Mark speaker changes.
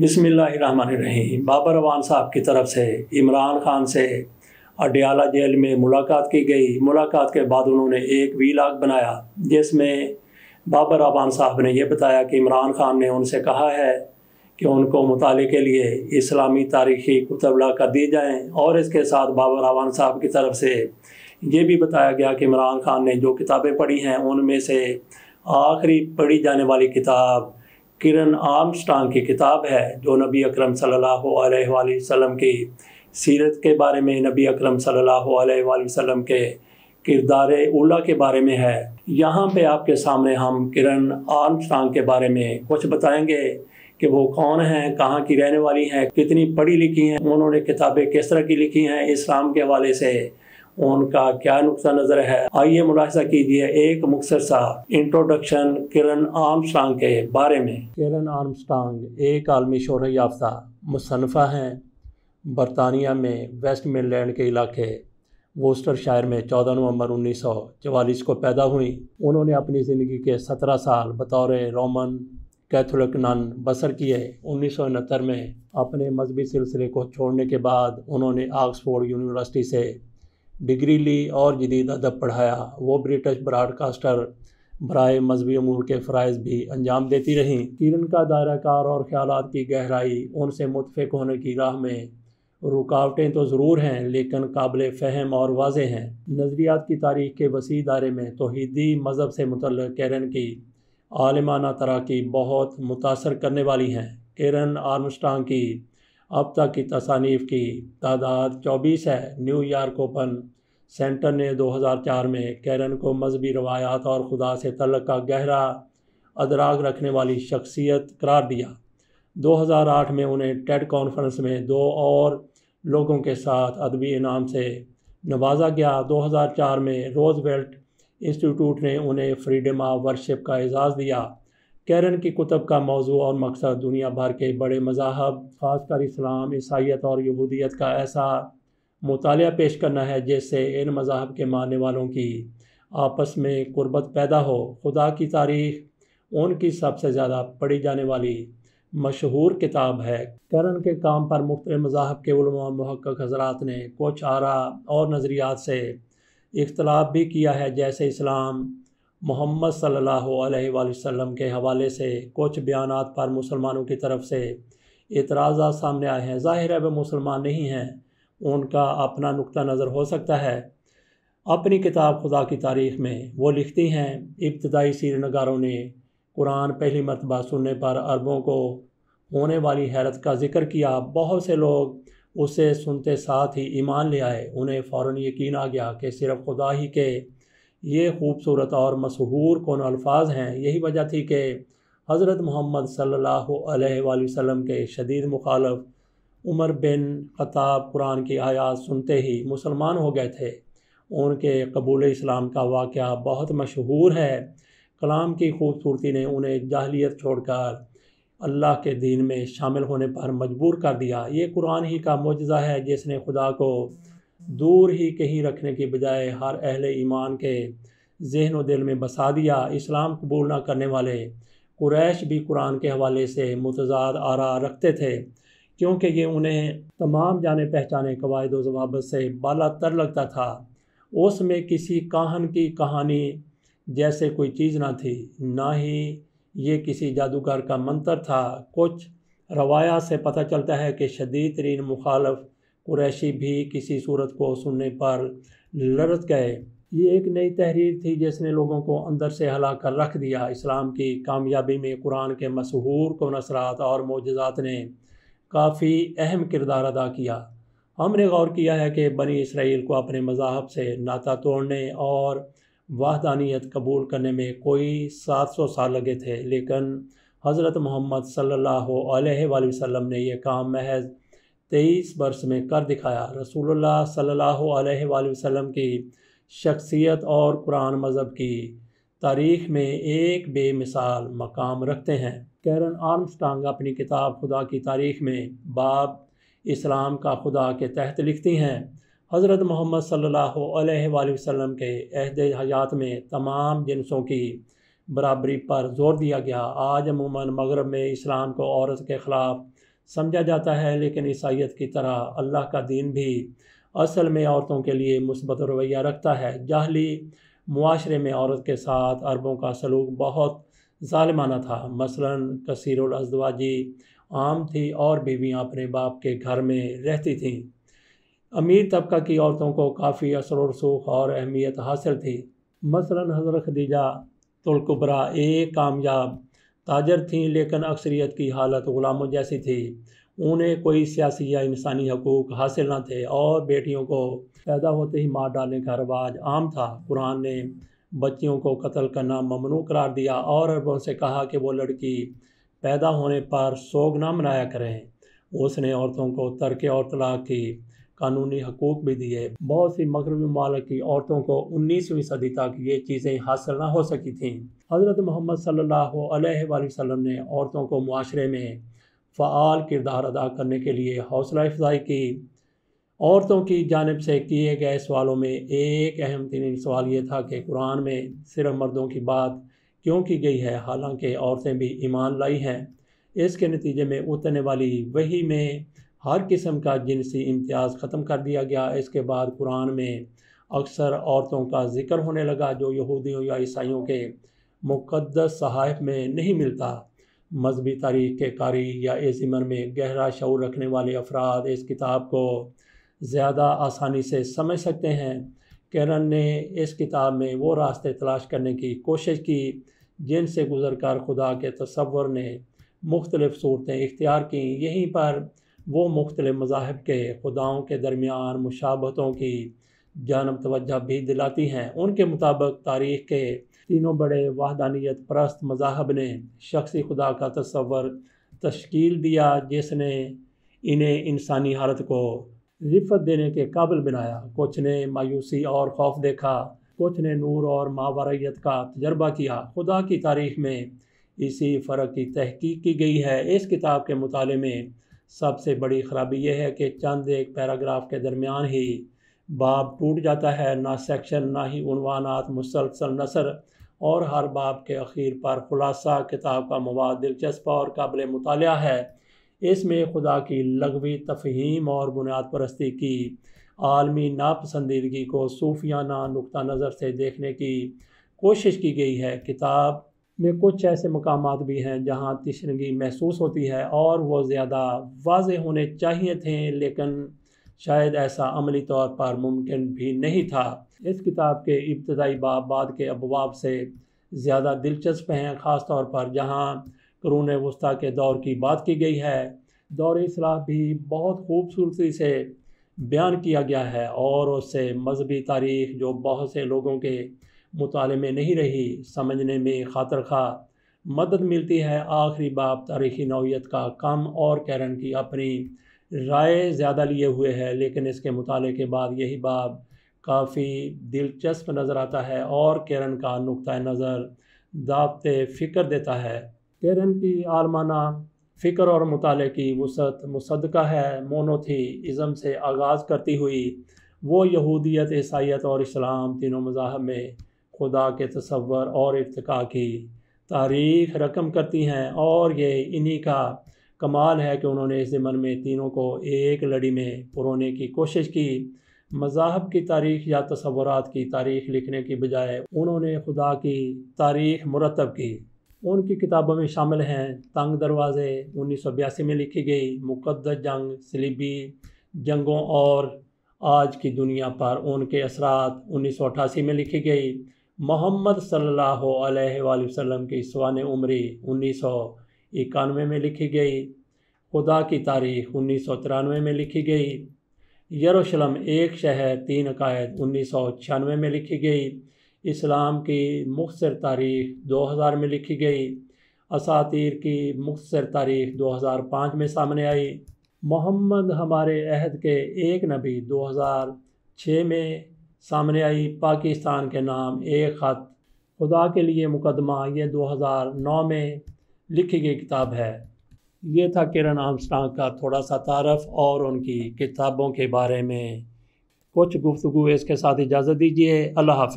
Speaker 1: बिसमीम बाबर अवान साहब की तरफ से इमरान खान से अडियाला जेल में मुलाकात की गई मुलाकात के बाद उन्होंने एक वीलाग बनाया जिसमें बाबर अवान साहब ने यह बताया कि इमरान खान ने उनसे कहा है कि उनको मुताले के लिए इस्लामी तारीखी कुतब कर दिए जाएँ और इसके साथ बाबर अवान साहब की तरफ से ये भी बताया गया कि इमरान खान ने जो किताबें पढ़ी हैं उनमें से आखिरी पढ़ी जाने वाली किताब किरण स्टांग की किताब है जो नबी अक्रम सल्लल्लाहु की सीरत के बारे में नबी अक्रम सल्लल्लाहु के किरदार उला के बारे में है यहाँ पे आपके सामने हम किरण स्टांग के बारे में कुछ बताएंगे कि वो कौन हैं कहाँ की रहने वाली हैं कितनी पढ़ी लिखी हैं उन्होंने किताबें किस तरह की लिखी हैं इस्लाम के हवाले से उनका क्या नुकसान नजर है आइए मुलासा कीजिए एक मुख्तर सा इंट्रोडक्शन किरण आर्मस्ट्रांग के बारे में किरण आर्मस्ट्रांग एक आलमी शोर याफ्ता मुसनफ़ा हैं बरतानिया में वेस्ट मिनलैंड के इलाके वोस्टर शायर में 14 नवंबर 1944 को पैदा हुई उन्होंने अपनी ज़िंदगी के 17 साल बतौर रोमन कैथोलिक नन बसर किए उन्नीस में अपने मजहबी सिलसिले को छोड़ने के बाद उन्होंने ऑक्सफोर्ड यूनिवर्सिटी से डिग्री ली और जदीद अदब पढ़ाया वो ब्रिटिश ब्राडकास्टर बरए मजहबी अमूर के फ़रज़ भी अंजाम देती रहीं किरण का दायरा कार और ख्याल की गहराई उनसे मुतफिक होने की राह में रुकावटें तो ज़रूर हैं लेकिन काबिल फ़हम और वाज हैं नज़रियात की तारीख के वसी दायरे में तोहदी मज़हब से मुतल कैरन की आलमाना तरक्की बहुत मुतासर करने वाली हैं कैरन आर्मस्टांग की अब तक की तसानीफ की तादाद 24 है न्यूयॉर्क ओपन सेंटर ने 2004 में कैरन को मजहबी रवायात और खुदा से तलक का गहरा अदराग रखने वाली शख्सियत करार दिया 2008 में उन्हें टेड कॉन्फ्रेंस में दो और लोगों के साथ अदबी इनाम से नवाजा गया 2004 में रोजवेल्ट इंस्टीट्यूट ने उन्हें फ्रीडम ऑफ वर्शिप का एजाज़ दिया कैरन की कुतब का मौजू और मकसद दुनिया भर के बड़े मजाहब खासकर इस्लाम ईसाइत और यहूदियत का ऐसा मुताल पेश करना है जिससे इन मजाहब के मानने वालों की आपस में गुरबत पैदा हो खुदा की तारीख उनकी सबसे ज़्यादा पढ़ी जाने वाली मशहूर किताब है करन के काम पर मुख्त मजाहब के महक़ हजरात ने कुछ आरा और नज़रियात से इख्तलाफ भी किया है जैसे इस्लाम मोहम्मद सल्लल्लाहु वसल्लम के हवाले से कुछ बयान पर मुसलमानों की तरफ से इतराज़ा सामने आए हैं ज़ाहिर है वह मुसलमान नहीं हैं उनका अपना नुक़ नज़र हो सकता है अपनी किताब खुदा की तारीख में वो लिखती हैं इब्तदाई सीर नगारों ने कुरान पहली मरतबा सुनने पर अरबों को होने वाली हैरत का जिक्र किया बहुत से लोग उसे सुनते साथ ही ईमान ले आए उन्हें फ़ौर यकीन आ गया कि सिर्फ खुदा ही के ये खूबसूरत और मशहूर कौन अल्फाज हैं यही वजह थी कि हज़रत मोहम्मद सल्लल्लाहु अलैहि वसल्लम के शदीद मुखालफ उमर बिन खताब कुरान की आयात सुनते ही मुसलमान हो गए थे उनके कबूल इस्लाम का वाक़ बहुत मशहूर है कलाम की खूबसूरती ने उन्हें जाहलीत छोड़कर अल्लाह के दीन में शामिल होने पर मजबूर कर दिया ये कुरान ही का मुजज़ा है जिसने खुदा को दूर ही कहीं रखने के बजाय हर अहल ईमान के जहन व दिल में बसा दिया इस्लाम कबूल ना करने वाले कुरैश भी कुरान के हवाले से मुतजाद आरा रखते थे क्योंकि ये उन्हें तमाम जाने पहचाने कवायद व से बाला तर लगता था उसमें किसी कहन की कहानी जैसे कोई चीज़ ना थी ना ही ये किसी जादूगर का मंत्र था कुछ रवायात से पता चलता है कि शदीद तरीन मुखालफ कुरैशी भी किसी सूरत को सुनने पर लड़त गए ये एक नई तहरीर थी जिसने लोगों को अंदर से हला कर रख दिया इस्लाम की कामयाबी में कुरान के मशहूर को नसरात और मोजात ने काफ़ी अहम किरदार अदा किया हमने गौर किया है कि बनी इसराइल को अपने मजाहब से नाता तोड़ने और वाहदानियत कबूल करने में कोई 700 साल लगे थे लेकिन हज़रत मोहम्मद सल्लल्लाहु अलैहि वसल्लम ने यह काम महज तेईस वर्ष में कर दिखाया रसूलुल्लाह सल्लल्लाहु अलैहि वसल्लम की शख्सियत और कुरान मज़हब की तारीख में एक बेमिसाल मकाम रखते हैं कैरन आर्मस्टांग अपनी किताब खुदा की तारीख में बाब इस्लाम का खुदा के तहत लिखती हैं हज़रत मोहम्मद सल्लल्लाहु अलैहि वसल्लम के अहद हयात में तमाम जिनसों की बराबरी पर जोर दिया गया आज अमूमन मगरब में इस्लाम को औरत के ख़िलाफ़ समझा जाता है लेकिन ईसाइत की तरह अल्लाह का दीन भी असल में औरतों के लिए मुसबत रवैया रखता है जाहली माशरे में औरत के साथ अरबों का सलूक बहुत ालमाना था मसलन अजवाजी आम थी और बीवियाँ अपने बाप के घर में रहती थीं अमीर तबका की औरतों को काफ़ी असर रसूख और अहमियत हासिल थी मसलन हज़रत खदीजा तुलकुबरा एक कामयाब ताजर थीं लेकिन अक्सरियत की हालत ग़ुलामों जैसी थी उन्हें कोई सियासी या इंसानी हकूक़ हासिल न थे और बेटियों को पैदा होते ही मार डालने का रवाज आम था कुरान ने बच्चियों को कत्ल करना ममनू करार दिया और अरबों से कहा कि वो लड़की पैदा होने पर सोग ना मनाया करें उसने औरतों को तरके और तलाक की कानूनी हकूक भी दिए बहुत सी मगरबी ममालक की औरतों को उन्नीसवीं सदी तक ये चीज़ें हासिल ना हो सकी थीं हज़रत मोहम्मद सल्लल्लाहु अलैहि वसल्लम ने औरतों को माशरे में फ़ाल किरदार अदा करने के लिए हौसला अफजाई की औरतों की जानब से किए गए सवालों में एक अहम तरीन सवाल ये था कि कुरान में सिर्फ मर्दों की बात क्यों की गई है हालांकि औरतें भी ईमान लाई हैं इसके नतीजे में उतरने वाली वही में हर किस्म का जिनसी इम्तियाज़ ख़त्म कर दिया गया इसके बाद कुरान में अक्सर औरतों का जिक्र होने लगा जो यहूदियों या ईसाइयों के मुक़दस सहाफ़ में नहीं मिलता मजहबी तारीख के कारी या इस इमर में गहरा शौर रखने वाले अफराद इस किताब को ज़्यादा आसानी से समझ सकते हैं कैरन ने इस किताब में वो रास्ते तलाश करने की कोशिश की जिनसे गुजर कर खुदा के तस्वर ने मुख्तलिफ़ सूरतें इख्तियार की यहीं पर वो मुख्तलि मजाहब के खुदाओं के दरमियान मुशाबतों की जानब तोजह भी दिलाती हैं उनके मुताबिक तारीख़ के तीनों बड़े वाहदानियत परस्त मजाहब ने शख्सी खुदा का तस्वर तश्कील दिया जिसने इन्हें इंसानी हालत को रिफत देने के काबिल बनाया कुछ ने मायूसी और खौफ देखा कुछ ने नूर और मावरियत का तजर्बा किया खुदा की तारीख में इसी फ़र्क की तहकीक की गई है इस किताब के मुताले में सबसे बड़ी खराबी यह है कि चंद एक पैराग्राफ के दरमियान ही बाब टूट जाता है ना सेक्शन ना ही उनवानात मुसलसल नसर और हर बाब के अखीर पर खुलासा किताब का मवाद दिलचस्प और काबिल मताल है इसमें खुदा की लगवी तफहीम और बुनियाद परस्ती की आलमी नापसंदीदगी को सूफियाना नुक़ नज़र से देखने की कोशिश की गई है किताब में कुछ ऐसे मकाम भी हैं जहाँ तशनगी महसूस होती है और वह ज़्यादा वाज होने चाहिए थे लेकिन शायद ऐसा अमली तौर पर मुमकिन भी नहीं था इस किताब के इब्तदाई बाब बाद के अबवाब से ज़्यादा दिलचस्प हैं ख़ास तौर पर जहाँ करून वस्ती के दौर की बात की गई है दौर इसलाह भी बहुत खूबसूरती से बयान किया गया है और उससे मजहबी तारीख जो बहुत से लोगों के मुताले में नहीं रही समझने में खातर खा मदद मिलती है आखिरी बाप तारीखी नौीयत का कम और कैरन की अपनी राय ज़्यादा लिए हुए है लेकिन इसके मुताले के बाद यही बाप काफ़ी दिलचस्प नज़र आता है और कैरन का नुक़ नज़र दाबते फ़िक्र देता है कैरन की आलमाना फ़िक्र और मुताले की वसत मुसदका है मोनोथी इज़म से आगाज़ करती हुई वो यहूदियत ईसाइत और इस्लाम तीनों मज़ाहब में खुदा के तस्वर और इरतका की तारीख रकम करती हैं और ये इन्हीं का कमाल है कि उन्होंने इस ज़मन में तीनों को एक लड़ी में पुरोने की कोशिश की मज़ाहब की तारीख या तस्वुरात की तारीख लिखने की बजाय उन्होंने खुदा की तारीख मुरतब की उनकी किताबों में शामिल हैं तंग दरवाज़े उन्नीस सौ बयासी में लिखी गई मुकदस जंग सलीबी जंगों और आज की दुनिया पर उनके असरात उन्नीस सौ अठासी में लिखी गई मोहम्मद सल्लल्लाहु अलैहि वसल्लम की इसवान उम्री उन्नीस सौ इक्यानवे में लिखी गई खुदा की तारीख उन्नीस सौ तिरानवे में लिखी गई यरूशलम एक शहर तीन अकायद उन्नीस सौ छियानवे में लिखी गई इस्लाम की मुखसर तारीख दो हज़ार में लिखी गई असातिर की मुखसर तारीख दो हज़ार पाँच में सामने आई मोहम्मद हमारे अहद के एक नबी दो हज़ार छः में सामने आई पाकिस्तान के नाम एक ख़त खुदा के लिए मुकदमा ये 2009 में लिखी गई किताब है ये था किरण आमस्टांग का थोड़ा सा तारफ़ और उनकी किताबों के बारे में कुछ गुफ्तु इसके साथ इजाज़त दीजिए अल्लाह हाफ